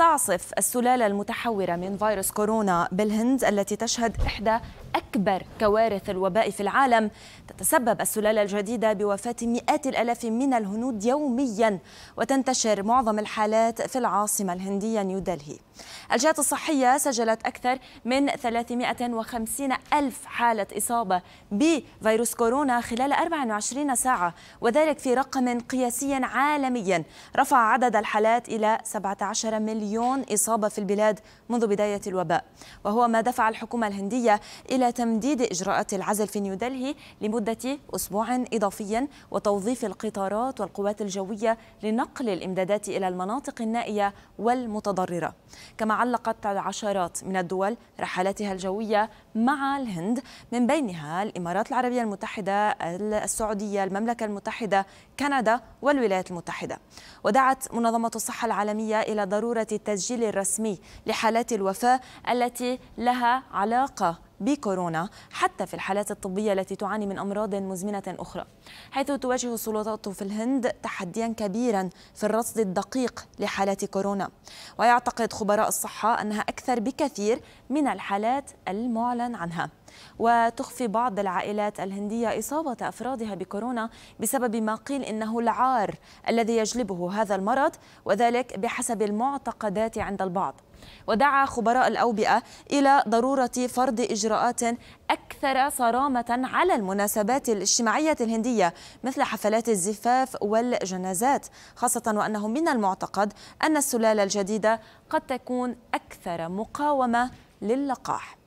تعصف السلالة المتحورة من فيروس كورونا بالهند التي تشهد إحدى أكبر كوارث الوباء في العالم تتسبب السلالة الجديدة بوفاة مئات الألاف من الهنود يوميا وتنتشر معظم الحالات في العاصمة الهندية نيودلهي الجهات الصحية سجلت أكثر من 350 ألف حالة إصابة بفيروس كورونا خلال 24 ساعة وذلك في رقم قياسي عالميا رفع عدد الحالات إلى 17 مليون إصابة في البلاد منذ بداية الوباء وهو ما دفع الحكومة الهندية إلى تمديد إجراءات العزل في نيودلهي لمدة أسبوع إضافيا وتوظيف القطارات والقوات الجوية لنقل الإمدادات إلى المناطق النائية والمتضررة كما علقت العشرات من الدول رحلاتها الجوية مع الهند من بينها الإمارات العربية المتحدة السعودية المملكة المتحدة كندا والولايات المتحدة ودعت منظمة الصحة العالمية إلى ضرورة التسجيل الرسمي لحالات الوفاة التي لها علاقة بكورونا حتى في الحالات الطبية التي تعاني من أمراض مزمنة أخرى حيث تواجه السلطات في الهند تحديا كبيرا في الرصد الدقيق لحالات كورونا ويعتقد خبراء الصحة أنها أكثر بكثير من الحالات المعلن عنها وتخفي بعض العائلات الهندية إصابة أفرادها بكورونا بسبب ما قيل إنه العار الذي يجلبه هذا المرض وذلك بحسب المعتقدات عند البعض ودعا خبراء الأوبئة إلى ضرورة فرض إجراءات أكثر صرامة على المناسبات الاجتماعية الهندية مثل حفلات الزفاف والجنازات خاصة وأنه من المعتقد أن السلالة الجديدة قد تكون أكثر مقاومة للقاح